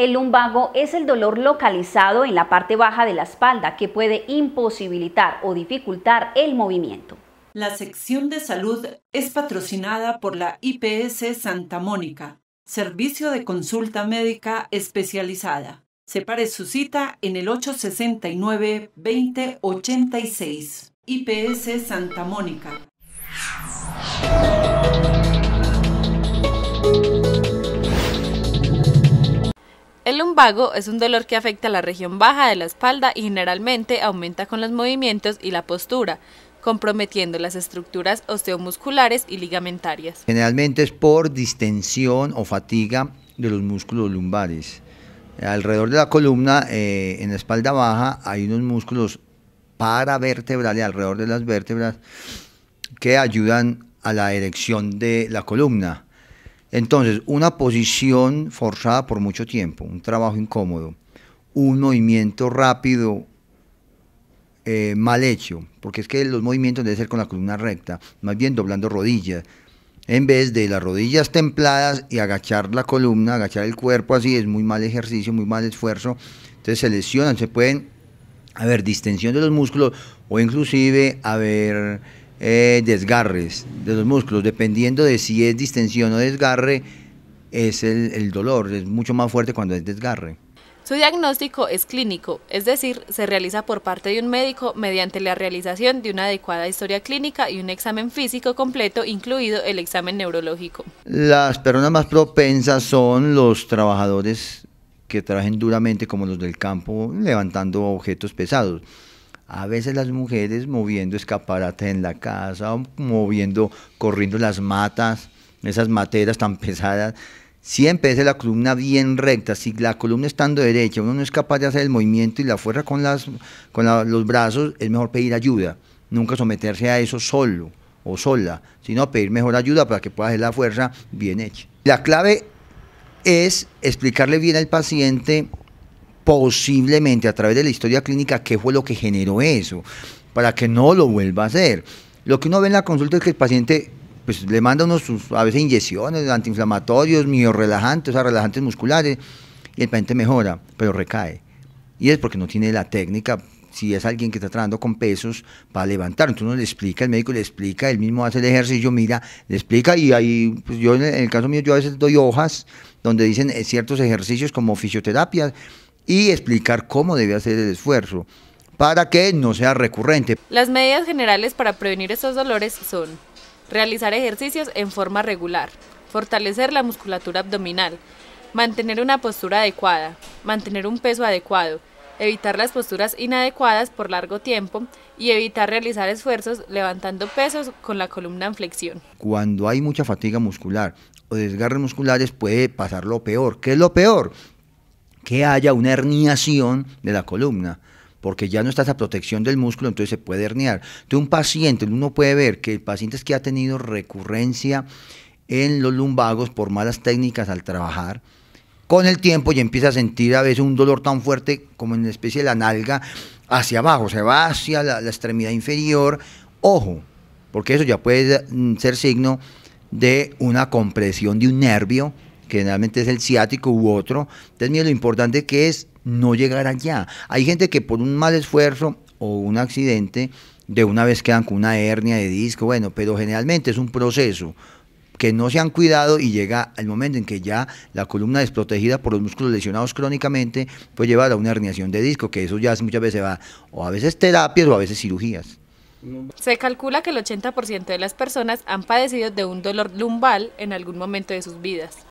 El lumbago es el dolor localizado en la parte baja de la espalda que puede imposibilitar o dificultar el movimiento. La sección de salud es patrocinada por la IPS Santa Mónica, servicio de consulta médica especializada. Separe su cita en el 869-2086. IPS Santa Mónica, El lumbago es un dolor que afecta a la región baja de la espalda y generalmente aumenta con los movimientos y la postura, comprometiendo las estructuras osteomusculares y ligamentarias. Generalmente es por distensión o fatiga de los músculos lumbares. Alrededor de la columna, eh, en la espalda baja, hay unos músculos paravertebrales alrededor de las vértebras que ayudan a la erección de la columna. Entonces, una posición forzada por mucho tiempo, un trabajo incómodo, un movimiento rápido eh, mal hecho, porque es que los movimientos deben ser con la columna recta, más bien doblando rodillas, en vez de las rodillas templadas y agachar la columna, agachar el cuerpo así, es muy mal ejercicio, muy mal esfuerzo, entonces se lesionan, se pueden haber distensión de los músculos o inclusive haber eh, desgarres de los músculos, dependiendo de si es distensión o desgarre, es el, el dolor, es mucho más fuerte cuando es desgarre. Su diagnóstico es clínico, es decir, se realiza por parte de un médico mediante la realización de una adecuada historia clínica y un examen físico completo, incluido el examen neurológico. Las personas más propensas son los trabajadores que trabajen duramente, como los del campo, levantando objetos pesados. A veces las mujeres moviendo escaparate en la casa, moviendo, corriendo las matas, esas materas tan pesadas. Siempre es la columna bien recta. Si la columna estando derecha, uno no es capaz de hacer el movimiento y la fuerza con, los brazos, es mejor pedir ayuda. Nunca someterse a eso solo o sola, sino pedir mejor ayuda para que pueda hacer la fuerza bien hecha. La clave es explicarle bien al paciente posiblemente a través de la historia clínica qué fue lo que generó eso, para que no lo vuelva a hacer. Lo que uno ve en la consulta es que el paciente pues, le manda unos, a veces inyecciones, antiinflamatorios, mio-relajantes o sea, relajantes musculares, y el paciente mejora, pero recae. Y es porque no tiene la técnica si es alguien que está trabajando con pesos para levantar. Entonces uno le explica, el médico le explica, él mismo hace el ejercicio, mira, le explica y ahí, pues yo en el caso mío, yo a veces doy hojas donde dicen eh, ciertos ejercicios como fisioterapia, y explicar cómo debe hacer el esfuerzo para que no sea recurrente. Las medidas generales para prevenir estos dolores son realizar ejercicios en forma regular, fortalecer la musculatura abdominal, mantener una postura adecuada, mantener un peso adecuado, evitar las posturas inadecuadas por largo tiempo y evitar realizar esfuerzos levantando pesos con la columna en flexión. Cuando hay mucha fatiga muscular o desgarres musculares puede pasar lo peor. ¿Qué es lo peor? que haya una herniación de la columna porque ya no está esa protección del músculo, entonces se puede herniar. Entonces un paciente, uno puede ver que el paciente es que ha tenido recurrencia en los lumbagos por malas técnicas al trabajar, con el tiempo ya empieza a sentir a veces un dolor tan fuerte como en la especie de la nalga hacia abajo, se va hacia la extremidad inferior, ojo, porque eso ya puede ser signo de una compresión de un nervio que generalmente es el ciático u otro. Entonces, lo importante que es no llegar allá. Hay gente que por un mal esfuerzo o un accidente, de una vez quedan con una hernia de disco, bueno, pero generalmente es un proceso que no se han cuidado y llega el momento en que ya la columna desprotegida por los músculos lesionados crónicamente puede llevar a una herniación de disco, que eso ya muchas veces va o a veces terapias o a veces cirugías. Se calcula que el 80% de las personas han padecido de un dolor lumbar en algún momento de sus vidas.